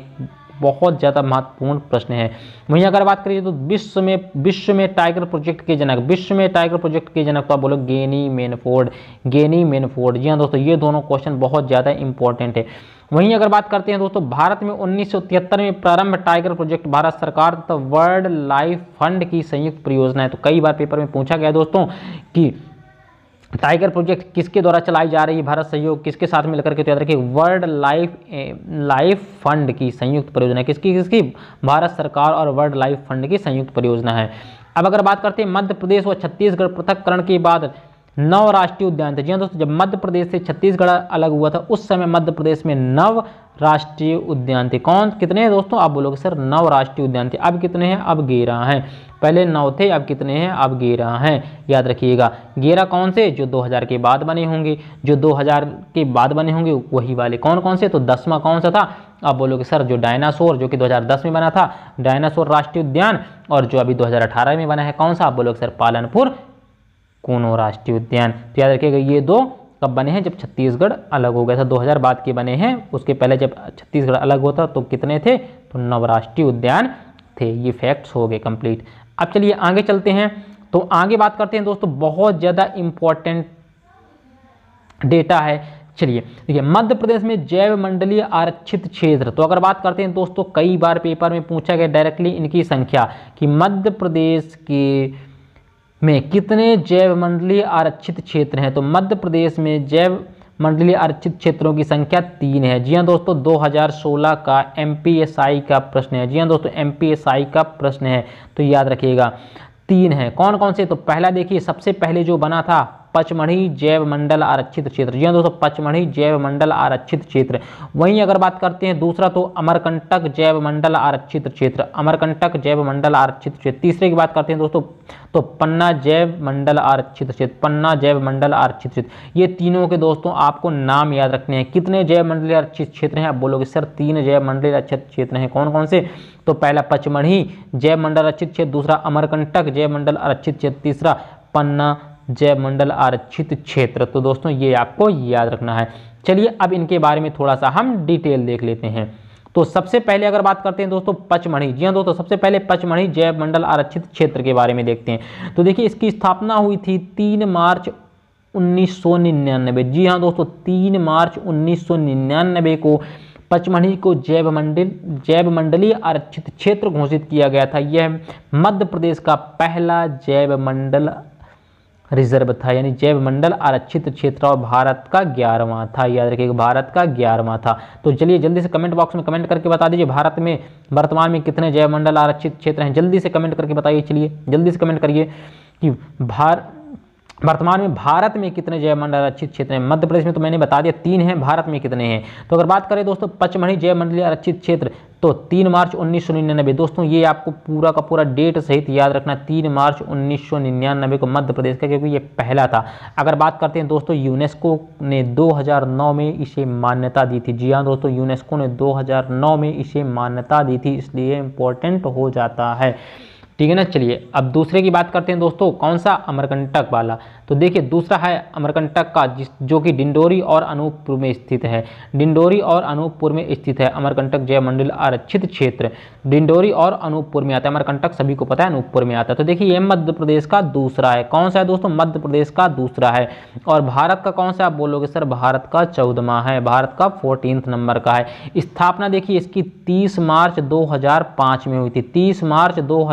बहुत ज़्यादा महत्वपूर्ण प्रश्न है वहीं अगर बात करिए तो विश्व में विश्व में टाइगर प्रोजेक्ट के जनक विश्व में टाइगर प्रोजेक्ट के जनक तो आप बोलो गेनी मेनफोर्ड गेनी मेनफोर्ड जी हाँ दोस्तों ये दोनों क्वेश्चन बहुत ज़्यादा इंपॉर्टेंट है वहीं अगर बात करते हैं दोस्तों भारत में उन्नीस में प्रारंभ टाइगर प्रोजेक्ट भारत सरकार तथा वर्ल्ड लाइफ फंड की संयुक्त परियोजना है तो कई बार पेपर में पूछा गया दोस्तों कि टाइगर प्रोजेक्ट किसके द्वारा चलाई जा रही है भारत सहयोग किसके साथ मिलकर के तो याद रखिए वर्ल्ड लाइफ लाइफ फंड की संयुक्त परियोजना किसकी किसकी भारत सरकार और वर्ल्ड लाइफ फंड की संयुक्त परियोजना है अब अगर बात करते हैं मध्य प्रदेश व छत्तीसगढ़ पृथककरण के बाद नव राष्ट्रीय उद्यान थे जी हाँ दोस्तों जब मध्य प्रदेश से छत्तीसगढ़ अलग हुआ था उस समय मध्य प्रदेश में नव राष्ट्रीय उद्यान थे कौन कितने हैं दोस्तों आप बोलोगे सर नव राष्ट्रीय उद्यान थे अब कितने हैं अब गेरा हैं पहले नौ थे अब कितने हैं अब गेरा हैं याद रखिएगा गेरा कौन से जो 2000 के बाद बने होंगे जो 2000 के बाद बने होंगे वही वाले कौन कौन से तो दसवा कौन सा था आप बोलोगे सर जो डायनासोर जो कि 2010 में बना था डायनासोर राष्ट्रीय उद्यान और जो अभी 2018 में बना है कौन सा आप बोलोगे सर पालनपुर कोनो राष्ट्रीय उद्यान तो याद रखिएगा ये दो कब बने हैं जब छत्तीसगढ़ अलग हो गया था 2000 बाद के बने हैं उसके पहले जब छत्तीसगढ़ अलग होता तो कितने थे तो नवराष्ट्रीय उद्यान थे ये फैक्ट्स हो गए कंप्लीट अब चलिए आगे चलते हैं तो आगे बात करते हैं दोस्तों बहुत ज़्यादा इम्पॉर्टेंट डेटा है चलिए देखिए मध्य प्रदेश में जैव मंडलीय आरक्षित क्षेत्र तो अगर बात करते हैं दोस्तों कई बार पेपर में पूछा गया डायरेक्टली इनकी संख्या कि मध्य प्रदेश के में कितने जैव मंडली आरक्षित क्षेत्र हैं तो मध्य प्रदेश में जैव मंडली आरक्षित क्षेत्रों की संख्या तीन है जी हाँ दोस्तों 2016 का एम का प्रश्न है जी हाँ दोस्तों एम का प्रश्न है तो याद रखिएगा तीन है कौन कौन से तो पहला देखिए सबसे पहले जो बना था पचमढ़ी जैव मंडल आरक्षित क्षेत्र जी हाँ दोस्तों पचमढ़ी जैव मंडल आरक्षित क्षेत्र वहीं अगर बात करते हैं दूसरा तो अमरकंटक जैव मंडल आरक्षित क्षेत्र अमरकंटक जैव मंडल आरक्षित क्षेत्र तीसरे की बात करते हैं दोस्तों तो पन्ना जैव मंडल आरक्षित क्षेत्र पन्ना जैव मंडल आरक्षित क्षेत्र ये तीनों के दोस्तों आपको नाम याद रखने हैं कितने जैव मंडल आरक्षित क्षेत्र हैं आप बोलोगे सर तीन जैव मंडल आरक्षित क्षेत्र हैं कौन कौन से तो पहला पचमढ़ी जैव मंडल आरक्षित क्षेत्र दूसरा अमरकंटक जैव मंडल आरक्षित क्षेत्र तीसरा पन्ना जयमंडल आरक्षित क्षेत्र तो दोस्तों ये आपको याद रखना है चलिए अब इनके बारे में थोड़ा सा हम डिटेल देख लेते हैं तो सबसे पहले अगर बात करते हैं दोस्तों पचमढ़ी जी हाँ दोस्तों सबसे पहले पचमढ़ी जयमंडल आरक्षित क्षेत्र के बारे में देखते हैं तो देखिए इसकी स्थापना हुई थी तीन मार्च 1999 जी हाँ दोस्तों तीन मार्च 1999 को पचमढ़ी को जैव मंडल जैव मंडलीय आरक्षित क्षेत्र घोषित किया गया था यह मध्य प्रदेश का पहला जैव मंडल रिजर्व था यानी जैव मंडल आरक्षित क्षेत्र और भारत का ग्यारहवां था याद रखिएगा भारत का ग्यारहवां था तो चलिए जल्दी से कमेंट बॉक्स में कमेंट करके बता दीजिए भारत में वर्तमान में कितने जैव मंडल आरक्षित क्षेत्र हैं जल्दी से कमेंट करके बताइए चलिए जल्दी से कमेंट करिए कि भार वर्तमान में भारत में कितने जयमंडल आरक्षित क्षेत्र हैं मध्य प्रदेश में तो मैंने बता दिया तीन हैं भारत में कितने हैं तो अगर बात करें दोस्तों पचमढ़ी जयमंडलीय आरक्षित क्षेत्र तो तीन मार्च उन्नीस दोस्तों ये आपको पूरा का पूरा डेट सहित याद रखना तीन मार्च उन्नीस को मध्य प्रदेश का क्योंकि ये पहला था अगर बात करते हैं दोस्तों यूनेस्को ने नौ में इसे मान्यता दी थी जी हाँ दोस्तों यूनेस्को ने नौ में इसे मान्यता दी थी इसलिए इम्पोर्टेंट हो जाता है ठीक है ना चलिए अब दूसरे की बात करते हैं दोस्तों कौन सा अमरकंटक वाला तो देखिए दूसरा है अमरकंटक का जिस जो कि डिंडोरी और अनूपपुर में स्थित है डिंडोरी और अनूपपुर में स्थित है अमरकंटक जयमंडल आरक्षित क्षेत्र डिंडोरी और अनूपपुर में आता है अमरकंटक सभी को पता है अनूपपुर में आता है तो देखिए ये मध्य प्रदेश का दूसरा है कौन सा है दोस्तों मध्य प्रदेश का दूसरा है और भारत का कौन सा आप बोलोगे सर भारत का चौदहवा है भारत का फोर्टीन नंबर का है स्थापना देखिए इसकी तीस मार्च दो में हुई थी तीस मार्च दो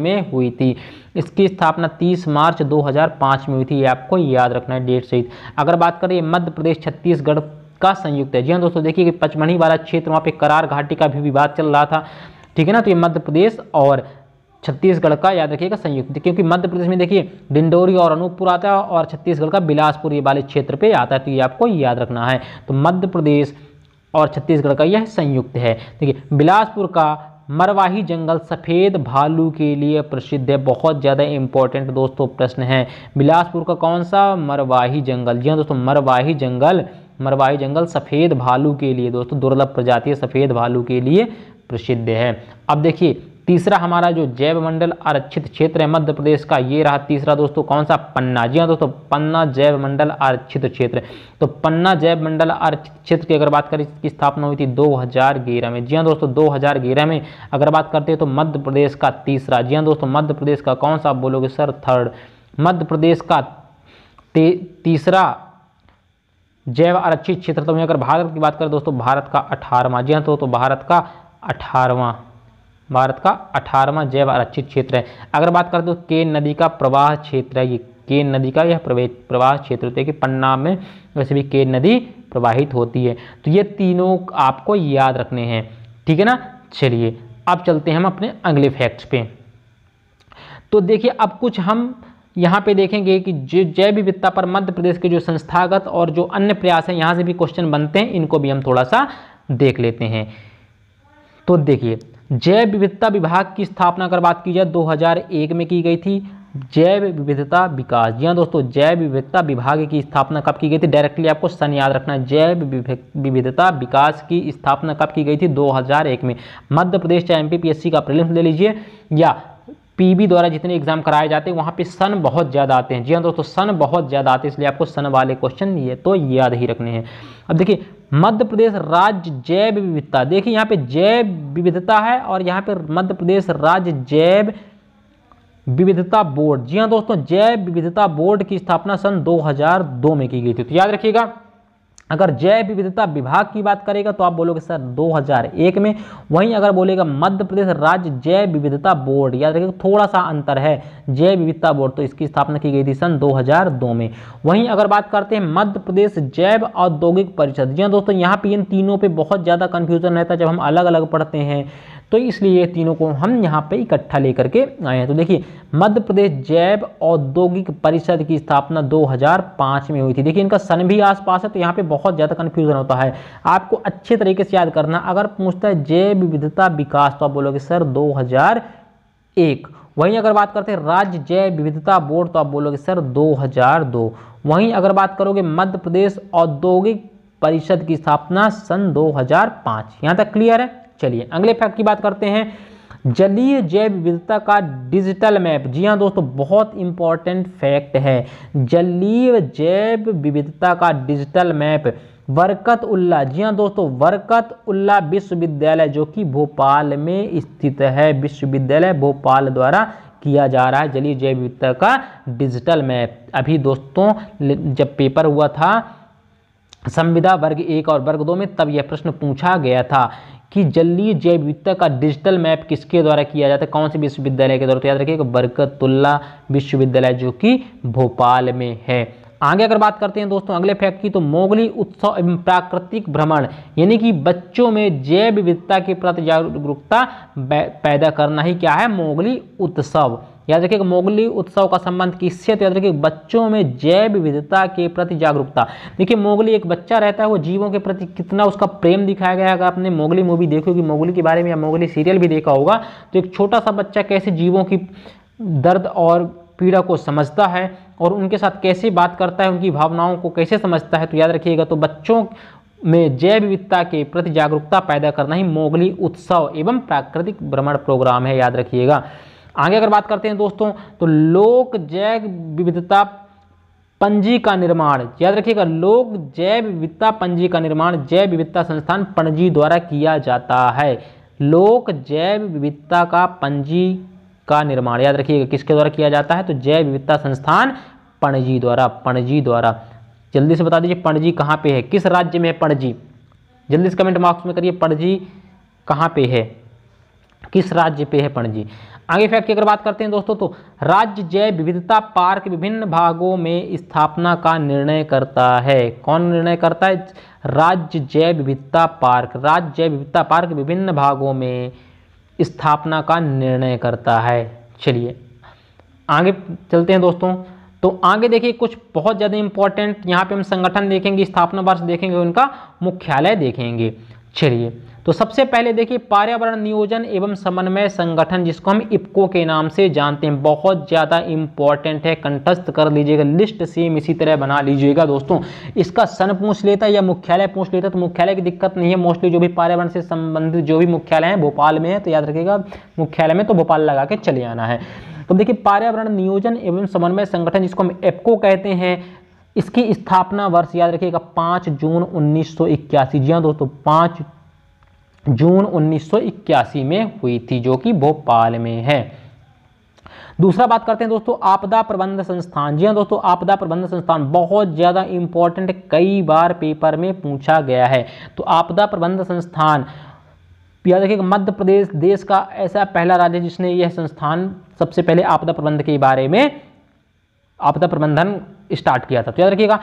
में हुई थी इसकी स्थापना 30 मार्च 2005 में हुई थी ये आपको याद रखना है डेट सहित अगर बात करें मध्य प्रदेश छत्तीसगढ़ का संयुक्त है जी हाँ दोस्तों देखिए कि पचमढ़ी वाला क्षेत्र वहाँ पे करार घाटी का भी विवाद चल रहा था ठीक है ना तो ये मध्य प्रदेश और छत्तीसगढ़ का याद रखिएगा संयुक्त क्योंकि मध्य प्रदेश में देखिए डिंडोरी और अनूपपुर आता है और छत्तीसगढ़ का बिलासपुर ये वाले क्षेत्र पे आता है तो ये आपको याद रखना है तो मध्य प्रदेश और छत्तीसगढ़ का यह संयुक्त है देखिए बिलासपुर का मरवाही जंगल सफ़ेद भालू के लिए प्रसिद्ध है बहुत ज़्यादा इंपॉर्टेंट दोस्तों प्रश्न है बिलासपुर का कौन सा मरवाही जंगल जी हाँ दोस्तों मरवाही जंगल मरवाही जंगल सफ़ेद भालू के लिए दोस्तों दुर्लभ प्रजाति सफ़ेद भालू के लिए प्रसिद्ध है अब देखिए तीसरा हमारा जो जैव मंडल आरक्षित क्षेत्र है मध्य प्रदेश का ये रहा तीसरा दोस्तों कौन सा पन्ना जी हाँ दोस्तों पन्ना जैव मंडल आरक्षित क्षेत्र तो पन्ना जैव मंडल आरक्षित क्षेत्र की अगर बात करें इसकी स्थापना हुई थी 2011 में जी हाँ दोस्तों 2011 में अगर बात करते हैं तो मध्य प्रदेश का तीसरा जी हाँ दोस्तों मध्य प्रदेश का कौन सा बोलोगे सर थर्ड मध्य प्रदेश का तीसरा जैव आरक्षित क्षेत्र तो अगर भारत की बात करें दोस्तों भारत का अठारहवा जी हाँ तो, तो भारत का अठारहवा भारत का अठारहवा जैव आरक्षित क्षेत्र है अगर बात करें तो केन नदी का प्रवाह क्षेत्र है ये केन नदी का यह प्रवाह क्षेत्र होता है कि पन्ना में वैसे भी केन नदी प्रवाहित होती है तो ये तीनों आपको याद रखने हैं ठीक है ना चलिए अब चलते हैं हम अपने अगले फैक्ट्स पे तो देखिए अब कुछ हम यहाँ पे देखेंगे कि जो जैव विविधता पर मध्य प्रदेश के जो संस्थागत और जो अन्य प्रयास हैं यहाँ से भी क्वेश्चन बनते हैं इनको भी हम थोड़ा सा देख लेते हैं तो देखिए जैव विविधता विभाग की स्थापना अगर बात की जाए 2001 में की गई थी जैव विविधता विकास जी हाँ दोस्तों जैव विविधता विभाग की स्थापना कब की गई थी डायरेक्टली आपको सन याद रखना है जैव विविधता विकास की स्थापना कब की गई थी 2001 में मध्य प्रदेश चाहे एम का प्रीलिम्स ले लीजिए या पीबी द्वारा जितने एग्जाम कराए जाते हैं वहाँ पे सन बहुत ज़्यादा आते हैं जी हाँ दोस्तों सन बहुत ज़्यादा आते हैं इसलिए आपको सन वाले क्वेश्चन ये तो याद ही रखने हैं अब देखिए मध्य प्रदेश राज्य जैव विविधता देखिए यहाँ पे जैव विविधता है और यहाँ पे मध्य प्रदेश राज्य जैव विविधता बोर्ड जी हाँ दोस्तों जैव विविधता बोर्ड की स्थापना सन दो में की गई थी तो याद रखिएगा अगर जैव विविधता विभाग की बात करेगा तो आप बोलोगे सर 2001 में वहीं अगर बोलेगा मध्य प्रदेश राज्य जैव विविधता बोर्ड याद रखिएगा थोड़ा सा अंतर है जैव विविधता बोर्ड तो इसकी स्थापना की गई थी सन 2002 में वहीं अगर बात करते हैं मध्य प्रदेश जैव औद्योगिक परिषद जी हाँ दोस्तों यहाँ पे इन तीनों पर बहुत ज़्यादा कन्फ्यूजन रहता है जब हम अलग अलग पढ़ते हैं तो इसलिए ये तीनों को हम यहाँ पे इकट्ठा लेकर के आए हैं तो देखिए मध्य प्रदेश जैव औद्योगिक परिषद की स्थापना 2005 में हुई थी देखिए इनका सन भी आसपास है तो यहाँ पे बहुत ज़्यादा कन्फ्यूजन होता है आपको अच्छे तरीके से याद करना अगर पूछता है जैव विविधता विकास तो आप बोलोगे सर दो वहीं अगर बात करते हैं राज्य जैव विविधता बोर्ड तो आप बोलोगे सर 2002 वहीं अगर बात करोगे मध्य प्रदेश औद्योगिक परिषद की स्थापना सन 2005 यहाँ तक क्लियर है चलिए अगले फैक्ट की बात करते हैं जलीय जैव विविधता का डिजिटल मैप जी हाँ दोस्तों बहुत इंपॉर्टेंट फैक्ट है जलीय जैव विविधता का डिजिटल मैप बरकत उल्ला जी हाँ दोस्तों बरकत उल्ला विश्वविद्यालय जो कि भोपाल में स्थित है विश्वविद्यालय भोपाल द्वारा किया जा रहा है जलीय जैव विविधता का डिजिटल मैप अभी दोस्तों जब पेपर हुआ था संविदा वर्ग एक और वर्ग दो में तब यह प्रश्न पूछा गया था कि जलीय जैव विविधता का डिजिटल मैप किसके द्वारा किया जाता है कौन से विश्वविद्यालय के द्वारा तो याद रखिएगा बरकतुल्ला विश्वविद्यालय जो कि भोपाल में है आगे अगर बात करते हैं दोस्तों अगले फैक्ट की तो मोगली उत्सव एवं प्राकृतिक भ्रमण यानी कि बच्चों में जैव विविधता के प्रति जागरूकता पैदा करना ही क्या है मोगली उत्सव याद रखिएगा मोगली उत्सव का संबंध किससे तो याद रखिए बच्चों में जैव विविधता के प्रति जागरूकता देखिए मोगली एक बच्चा रहता है वो जीवों के प्रति कितना उसका प्रेम दिखाया गया अगर आपने मोगली मूवी देखी होगी मोगली के बारे में या मोगली सीरियल भी देखा होगा तो एक छोटा सा बच्चा कैसे जीवों की दर्द और पीड़ा को समझता है और उनके साथ कैसे बात करता है उनकी भावनाओं को कैसे समझता है तो याद रखिएगा तो बच्चों में जैव विविधता के प्रति जागरूकता पैदा करना ही मोगली उत्सव एवं प्राकृतिक भ्रमण प्रोग्राम है याद रखिएगा आगे अगर बात करते हैं दोस्तों तो लोक जैव विविधता पंजी का निर्माण याद रखिएगा लोक जैव विविधता पंजी का निर्माण जैव विविधता संस्थान पणजी द्वारा किया जाता है लोक जैव विविधता का पंजी का निर्माण याद रखिएगा किसके द्वारा किया जाता है तो जैव विविधता संस्थान पणजी द्वारा पणजी द्वारा जल्दी से बता दीजिए पणजी कहाँ पे है किस राज्य में है पणजी जल्दी से कमेंट बॉक्स में करिए पणजी कहाँ पे है किस राज्य पे है पणजी आगे फैक्ट की अगर बात करते हैं दोस्तों तो राज्य जैव विविधता पार्क विभिन्न भागों में स्थापना का निर्णय करता है कौन निर्णय करता है राज्य जैव विविधता पार्क राज्य जैव विविधता पार्क विभिन्न भागों में स्थापना का निर्णय करता है चलिए आगे चलते हैं दोस्तों तो आगे देखिए कुछ बहुत ज़्यादा इंपॉर्टेंट यहाँ पे हम संगठन देखेंगे स्थापना वर्ष देखेंगे उनका मुख्यालय देखेंगे चलिए तो सबसे पहले देखिए पर्यावरण नियोजन एवं समन्वय संगठन जिसको हम इपको के नाम से जानते हैं बहुत ज़्यादा इंपॉर्टेंट है कंठस्थ कर लीजिएगा लिस्ट सेम इसी तरह बना लीजिएगा दोस्तों इसका सन पूछ लेता या मुख्यालय पूछ लेता तो मुख्यालय की दिक्कत नहीं है मोस्टली जो भी पर्यावरण से संबंधित जो भी मुख्यालय हैं भोपाल में है तो याद रखिएगा मुख्यालय में तो भोपाल लगा के चले आना है तो देखिए पर्यावरण नियोजन एवं समन्वय संगठन जिसको हम एपको कहते हैं इसकी स्थापना वर्ष याद रखिएगा पाँच जून उन्नीस सौ इक्यासी जी हाँ दोस्तों पाँच जून 1981 में हुई थी जो कि भोपाल में है दूसरा बात करते हैं दोस्तों आपदा प्रबंध संस्थान जी हाँ दोस्तों आपदा प्रबंध संस्थान बहुत ज़्यादा इंपॉर्टेंट कई बार पेपर में पूछा गया है तो आपदा प्रबंध संस्थान याद रखिएगा मध्य प्रदेश देश का ऐसा पहला राज्य जिसने यह संस्थान सबसे पहले आपदा प्रबंध के बारे में आपदा प्रबंधन स्टार्ट किया था तो याद रखिएगा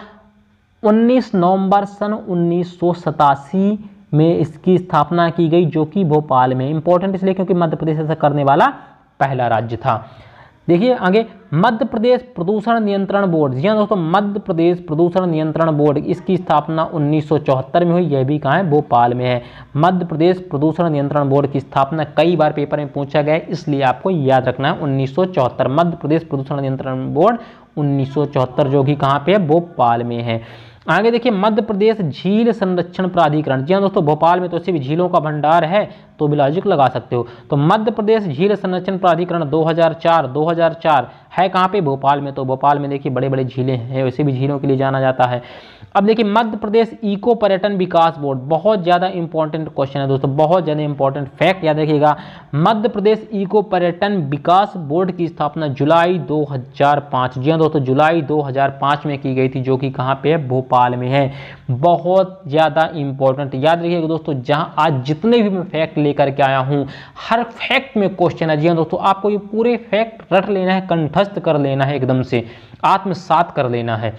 19 नवंबर सन उन्नीस में इसकी स्थापना की गई जो कि भोपाल में इंपॉर्टेंट इसलिए क्योंकि मध्य प्रदेश ऐसा करने वाला पहला राज्य था देखिए आगे मध्य प्रदेश प्रदूषण नियंत्रण बोर्ड जी हाँ दोस्तों मध्य प्रदेश प्रदूषण नियंत्रण बोर्ड इसकी स्थापना 1974 में हुई यह भी कहाँ है भोपाल में है मध्य प्रदेश प्रदूषण नियंत्रण बोर्ड की स्थापना कई बार पेपर में पूछा गया इसलिए आपको याद रखना है 1974 मध्य प्रदेश प्रदूषण नियंत्रण बोर्ड 1974 जो कि कहाँ पे है भोपाल में है आगे देखिए मध्य प्रदेश झील संरक्षण प्राधिकरण जी हाँ दोस्तों भोपाल में तो भी झीलों का भंडार है तो भी लॉजिक लगा सकते हो तो मध्य प्रदेश झील संरक्षण प्राधिकरण 2004 2004 है कहाँ पे भोपाल में तो भोपाल में देखिए बड़े बड़े झीलें हैं वैसे भी झीलों के लिए जाना जाता है अब देखिए मध्य प्रदेश इको पर्यटन विकास बोर्ड बहुत ज़्यादा इंपॉर्टेंट क्वेश्चन है दोस्तों बहुत ज़्यादा इंपॉर्टेंट फैक्ट याद रखिएगा मध्य प्रदेश इको पर्यटन विकास बोर्ड की स्थापना जुलाई 2005 जी हाँ दोस्तों जुलाई 2005 में की गई थी जो कि कहाँ पे है भोपाल में है बहुत ज़्यादा इंपॉर्टेंट याद रखिएगा दोस्तों जहाँ आज जितने भी मैं फैक्ट लेकर के आया हूँ हर फैक्ट में क्वेश्चन है जी हाँ दोस्तों आपको ये पूरे फैक्ट रट लेना है कंठस्थ कर लेना है एकदम से आत्मसात कर लेना है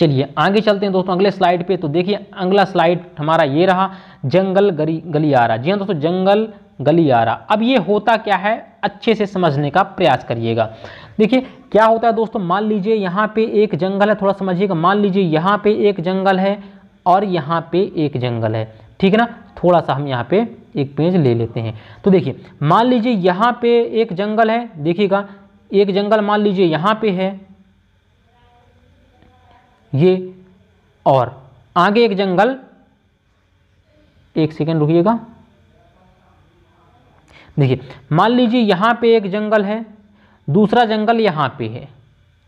चलिए आगे चलते हैं दोस्तों अगले स्लाइड पे तो देखिए अगला स्लाइड हमारा ये रहा जंगल गली गलियारा जी हाँ दोस्तों जंगल गलियारा अब ये होता क्या है अच्छे से समझने का प्रयास करिएगा देखिए क्या होता है दोस्तों मान लीजिए यहाँ पे एक जंगल है थोड़ा समझिएगा मान लीजिए यहाँ पे एक जंगल है और यहाँ पे एक जंगल है ठीक है ना थोड़ा सा हम यहाँ पे एक पेज ले लेते हैं तो देखिए मान लीजिए यहाँ पे एक जंगल है देखिएगा एक जंगल मान लीजिए यहाँ पे है ये और आगे एक जंगल एक सेकेंड रुकिएगा देखिए मान लीजिए यहाँ पे एक जंगल है दूसरा जंगल यहाँ पे है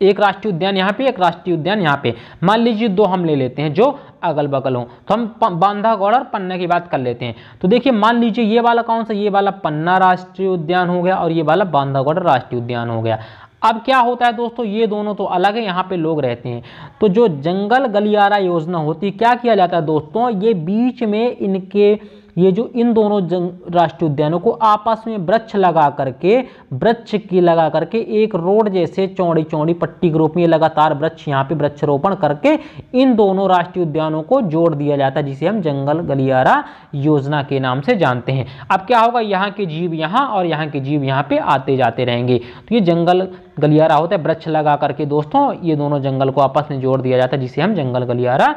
एक राष्ट्रीय उद्यान यहाँ पे एक राष्ट्रीय उद्यान यहाँ पे मान लीजिए दो हम ले लेते हैं जो अगल बगल हों तो हम बांधागौड़ और पन्ना की बात कर लेते हैं तो देखिए मान लीजिए ये वाला कौन सा ये वाला पन्ना राष्ट्रीय उद्यान हो गया और ये वाला बांधागौड़ राष्ट्रीय उद्यान हो गया अब क्या होता है दोस्तों ये दोनों तो अलग है यहाँ पे लोग रहते हैं तो जो जंगल गलियारा योजना होती है क्या किया जाता है दोस्तों ये बीच में इनके ये जो इन दोनों जंग राष्ट्रीय उद्यानों को आपस में वृक्ष लगा करके वृक्ष की लगा करके एक रोड जैसे चौड़ी चौड़ी पट्टी के रूप में लगातार वृक्ष यहाँ पे वृक्षारोपण करके इन दोनों राष्ट्रीय उद्यानों को जोड़ दिया जाता है जिसे हम जंगल गलियारा योजना के नाम से जानते हैं अब क्या होगा यहाँ के जीव यहाँ और यहाँ के जीव यहाँ पे आते जाते रहेंगे तो ये जंगल गलियारा होता है वृक्ष लगा करके दोस्तों ये दोनों जंगल को आपस में जोड़ दिया जाता है जिसे हम जंगल गलियारा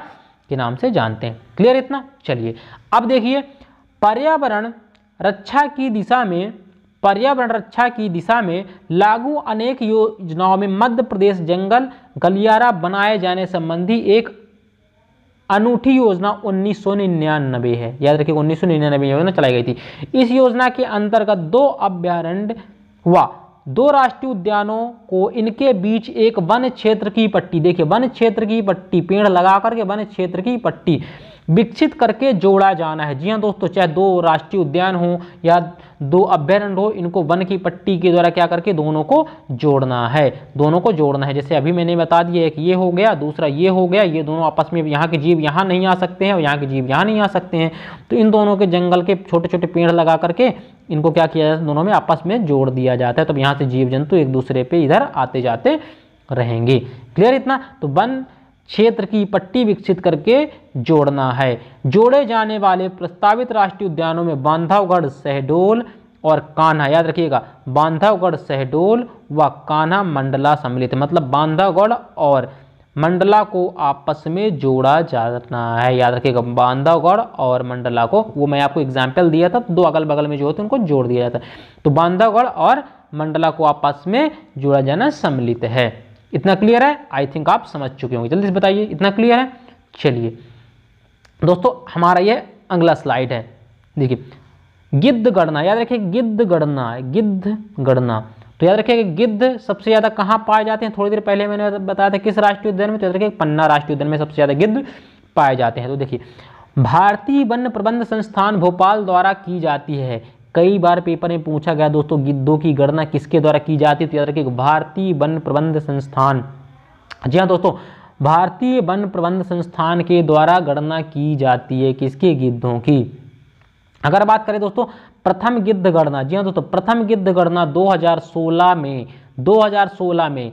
के नाम से जानते हैं क्लियर इतना चलिए अब देखिए पर्यावरण रक्षा की दिशा में पर्यावरण रक्षा की दिशा में लागू अनेक योजनाओं में मध्य प्रदेश जंगल गलियारा बनाए जाने संबंधी एक अनूठी योजना उन्नीस है याद रखिए उन्नीस सौ निन्यानबे योजना चलाई गई थी इस योजना के अंतर्गत दो अभ्यारण्य व दो राष्ट्रीय उद्यानों को इनके बीच एक वन क्षेत्र की पट्टी देखिए वन क्षेत्र की पट्टी पेड़ लगा करके वन क्षेत्र की पट्टी विकसित करके जोड़ा जाना है जी हाँ दोस्तों चाहे दो राष्ट्रीय उद्यान हो या दो अभ्यारण्य हो इनको वन की पट्टी के द्वारा क्या करके दोनों को जोड़ना है दोनों को जोड़ना है जैसे अभी मैंने बता दिया एक ये हो गया दूसरा ये हो गया ये दोनों आपस में यहाँ के जीव यहाँ नहीं आ सकते हैं और यहाँ के जीव यहाँ नहीं आ सकते हैं तो इन दोनों के जंगल के छोटे छोटे पेड़ लगा करके इनको क्या किया जाता है दोनों में आपस में जोड़ दिया जाता है तब तो यहाँ से जीव जंतु एक दूसरे पर इधर आते जाते रहेंगे क्लियर इतना तो वन क्षेत्र की पट्टी विकसित करके जोड़ना है जोड़े जाने वाले प्रस्तावित राष्ट्रीय उद्यानों में बांधवगढ़ सहडोल और कान्हा याद रखिएगा बांधवगढ़ सहडोल व कान्हा मंडला सम्मिलित मतलब बांधवगढ़ और मंडला को आपस में जोड़ा जाना है याद रखिएगा बांधवगढ़ और मंडला को वो मैं आपको एग्जाम्पल दिया था तो दो अगल बगल में जो होते हैं उनको जोड़ दिया जाता है तो बांधवगढ़ और मंडला को आपस में जोड़ा जाना सम्मिलित है इतना क्लियर है आई थिंक आप समझ चुके होंगे जल्दी से बताइए इतना क्लियर है चलिए दोस्तों हमारा ये अगला स्लाइड है देखिए गिद्ध गणना याद रखिए गिद्ध गणना गिद्ध गणना तो याद रखिए गिद्ध सबसे ज़्यादा कहाँ पाए जाते हैं थोड़ी देर पहले मैंने बताया था किस राष्ट्रीय उद्यान में तो याद रखिए पन्ना राष्ट्रीय उद्यान में सबसे ज़्यादा गिद्ध पाए जाते हैं तो देखिए भारतीय वन प्रबंध संस्थान भोपाल द्वारा की जाती है कई बार पेपर में पूछा गया दोस्तों गिद्धों की गणना किसके द्वारा की जाती है तो याद रखिए भारतीय वन प्रबंध संस्थान जी हाँ दोस्तों भारतीय वन प्रबंध संस्थान के द्वारा गणना की जाती है किसके गिद्धों की अगर बात करें दोस्तों प्रथम गिद्ध गणना जी हाँ दोस्तों प्रथम गिद्ध गणना 2016 में 2016 में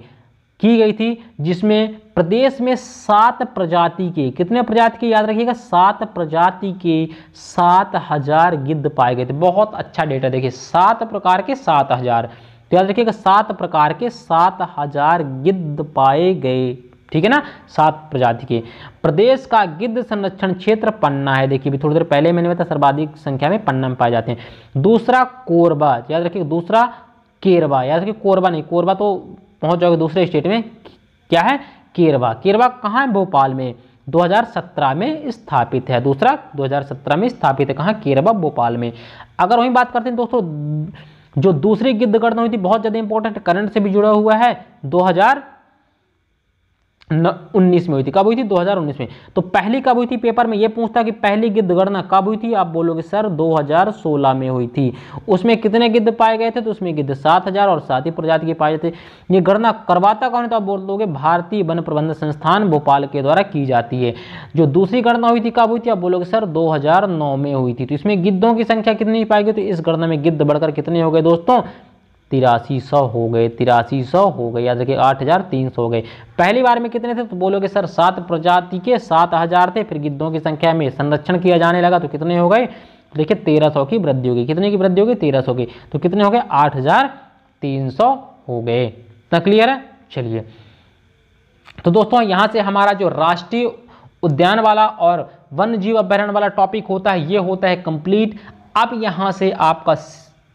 की गई थी जिसमें प्रदेश में सात प्रजाति के कितने प्रजाति के याद रखिएगा सात प्रजाति के सात हजार गिद्ध पाए गए थे बहुत अच्छा डेटा देखिए सात प्रकार के सात हजार तो याद रखिएगा सात प्रकार के सात हजार गिद्ध पाए गए ठीक है ना सात प्रजाति के प्रदेश का गिद्ध संरक्षण क्षेत्र पन्ना है देखिए भी थोड़ी देर पहले मैंने बताया सर्वाधिक संख्या में पन्ना में पाए जाते हैं दूसरा कोरबा याद रखिएगा दूसरा केरबा याद रखिए कोरबा नहीं कोरबा तो पहुंच जाओगे दूसरे स्टेट में क्या है केरवा केरवा कहाँ है भोपाल में 2017 में स्थापित है दूसरा 2017 में स्थापित है कहाँ केरवा भोपाल में अगर वही बात करते हैं दोस्तों जो दूसरी गिद्ध गणना हुई थी बहुत ज़्यादा इंपॉर्टेंट करंट से भी जुड़ा हुआ है दो उन्नीस में हुई थी कब हुई थी 2019 में तो पहली कब हुई थी पेपर में ये पूछता कि पहली गिद्ध गणना कब हुई थी आप बोलोगे सर 2016 में हुई थी उसमें कितने गिद्ध पाए गए थे तो उसमें गिद्ध 7000 और साथ ही प्रजाति के पाए जाते ये गणना करवाता कौन है तो आप दोगे भारतीय वन प्रबंधन संस्थान भोपाल के द्वारा की जाती है जो दूसरी गणना हुई थी कब हुई थी आप बोलोगे सर दो में हुई थी तो इसमें गिद्धों की संख्या कितनी पाई गई तो इस गणना में गिद्ध बढ़कर कितने हो गए दोस्तों तिरासी सौ हो गए तिरासी सौ हो गए याद रखिए आठ हज़ार तीन सौ हो गए पहली बार में कितने थे तो बोलोगे सर सात प्रजाति के सात हज़ार थे फिर गिद्धों की संख्या में संरक्षण किया जाने लगा तो कितने हो गए देखिए तेरह सौ की वृद्धि होगी कितने की वृद्धि होगी तेरह सौ की तो कितने हो गए आठ हज़ार तीन सौ हो गए इतना क्लियर है चलिए तो दोस्तों यहाँ से हमारा जो राष्ट्रीय उद्यान वाला और वन जीव अभ्यारण्य वाला टॉपिक होता है ये होता है कंप्लीट अब यहाँ से आपका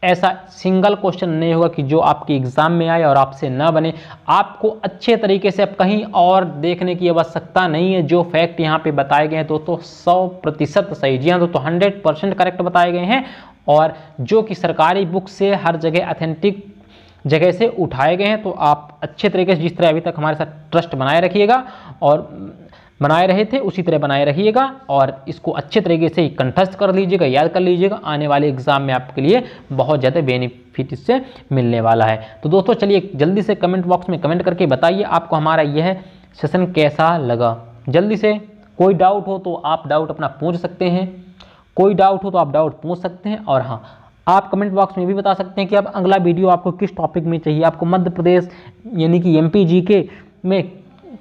ऐसा सिंगल क्वेश्चन नहीं होगा कि जो आपके एग्ज़ाम में आए और आपसे ना बने आपको अच्छे तरीके से अब कहीं और देखने की आवश्यकता नहीं है जो फैक्ट यहाँ पे बताए गए हैं तो, तो सौ प्रतिशत सही जी हाँ तो, तो 100 परसेंट करेक्ट बताए गए हैं और जो कि सरकारी बुक से हर जगह अथेंटिक जगह से उठाए गए हैं तो आप अच्छे तरीके से जिस तरह अभी तक हमारे साथ ट्रस्ट बनाए रखिएगा और बनाए रहे थे उसी तरह बनाए रहिएगा और इसको अच्छे तरीके से कंठस्थ कर लीजिएगा याद कर लीजिएगा आने वाले एग्जाम में आपके लिए बहुत ज़्यादा बेनिफिट इससे मिलने वाला है तो दोस्तों चलिए जल्दी से कमेंट बॉक्स में कमेंट करके बताइए आपको हमारा यह सेशन कैसा लगा जल्दी से कोई डाउट हो तो आप डाउट अपना पूछ सकते हैं कोई डाउट हो तो आप डाउट पूछ सकते हैं और हाँ आप कमेंट बॉक्स में भी बता सकते हैं कि अब अगला वीडियो आपको किस टॉपिक में चाहिए आपको मध्य प्रदेश यानी कि एम जी के में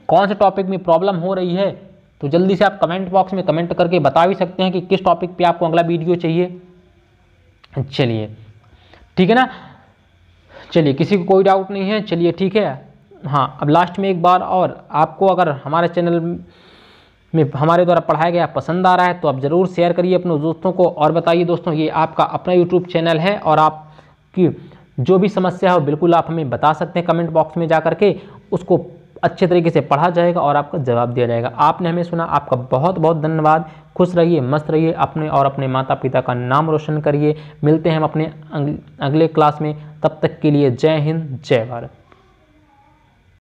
कौन से टॉपिक में प्रॉब्लम हो रही है तो जल्दी से आप कमेंट बॉक्स में कमेंट करके बता भी सकते हैं कि किस टॉपिक पे आपको अगला वीडियो चाहिए चलिए ठीक है ना चलिए किसी को कोई डाउट नहीं है चलिए ठीक है हाँ अब लास्ट में एक बार और आपको अगर हमारे चैनल में हमारे द्वारा पढ़ाया गया पसंद आ रहा है तो आप ज़रूर शेयर करिए अपने दोस्तों को और बताइए दोस्तों ये आपका अपना यूट्यूब चैनल है और आपकी जो भी समस्या हो बिल्कुल आप हमें बता सकते हैं कमेंट बॉक्स में जा करके उसको अच्छे तरीके से पढ़ा जाएगा और आपका जवाब दिया जाएगा आपने हमें सुना आपका बहुत बहुत धन्यवाद खुश रहिए मस्त रहिए अपने और अपने माता पिता का नाम रोशन करिए मिलते हैं हम अपने अगले क्लास में तब तक के लिए जय हिंद जय भारत